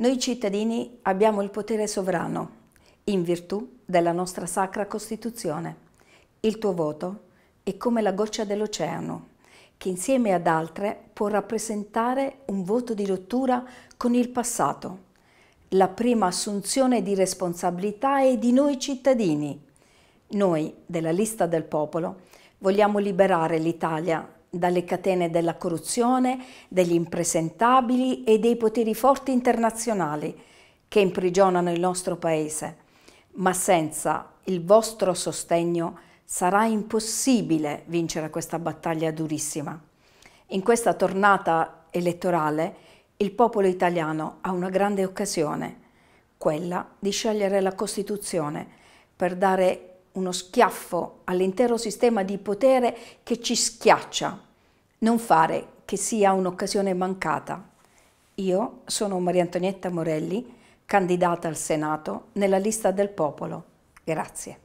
Noi cittadini abbiamo il potere sovrano in virtù della nostra sacra Costituzione. Il tuo voto è come la goccia dell'oceano che insieme ad altre può rappresentare un voto di rottura con il passato, la prima assunzione di responsabilità è di noi cittadini. Noi della lista del popolo vogliamo liberare l'Italia dalle catene della corruzione, degli impresentabili e dei poteri forti internazionali che imprigionano il nostro Paese. Ma senza il vostro sostegno sarà impossibile vincere questa battaglia durissima. In questa tornata elettorale il popolo italiano ha una grande occasione, quella di scegliere la Costituzione per dare uno schiaffo all'intero sistema di potere che ci schiaccia. Non fare che sia un'occasione mancata. Io sono Maria Antonietta Morelli, candidata al Senato nella lista del popolo. Grazie.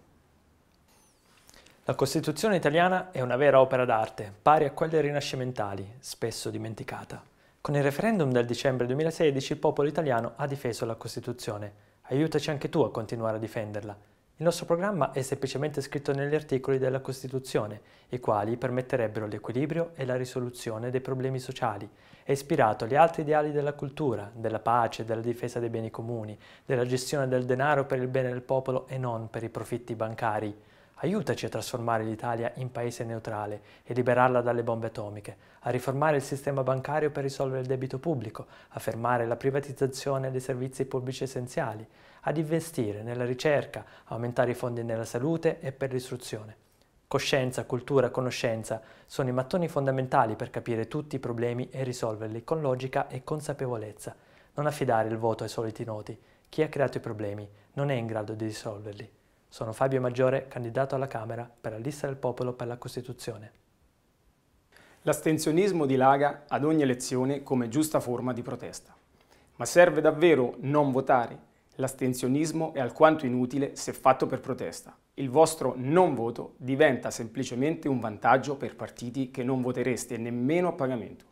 La Costituzione italiana è una vera opera d'arte, pari a quelle rinascimentali, spesso dimenticata. Con il referendum del dicembre 2016 il popolo italiano ha difeso la Costituzione. Aiutaci anche tu a continuare a difenderla. Il nostro programma è semplicemente scritto negli articoli della Costituzione, i quali permetterebbero l'equilibrio e la risoluzione dei problemi sociali. È ispirato agli altri ideali della cultura, della pace, della difesa dei beni comuni, della gestione del denaro per il bene del popolo e non per i profitti bancari. Aiutaci a trasformare l'Italia in paese neutrale e liberarla dalle bombe atomiche, a riformare il sistema bancario per risolvere il debito pubblico, a fermare la privatizzazione dei servizi pubblici essenziali, ad investire nella ricerca, aumentare i fondi nella salute e per l'istruzione. Coscienza, cultura, conoscenza sono i mattoni fondamentali per capire tutti i problemi e risolverli con logica e consapevolezza. Non affidare il voto ai soliti noti. Chi ha creato i problemi non è in grado di risolverli. Sono Fabio Maggiore, candidato alla Camera per la lista del popolo per la Costituzione. L'astensionismo dilaga ad ogni elezione come giusta forma di protesta. Ma serve davvero non votare? L'astensionismo è alquanto inutile se fatto per protesta. Il vostro non voto diventa semplicemente un vantaggio per partiti che non votereste nemmeno a pagamento.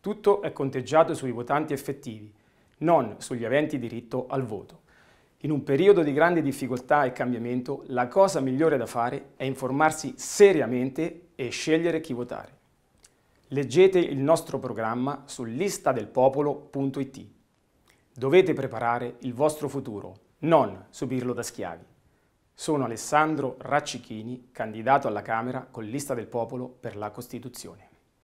Tutto è conteggiato sui votanti effettivi, non sugli aventi diritto al voto. In un periodo di grande difficoltà e cambiamento, la cosa migliore da fare è informarsi seriamente e scegliere chi votare. Leggete il nostro programma su listadelpopolo.it. Dovete preparare il vostro futuro, non subirlo da schiavi. Sono Alessandro Raccichini, candidato alla Camera con Lista del Popolo per la Costituzione.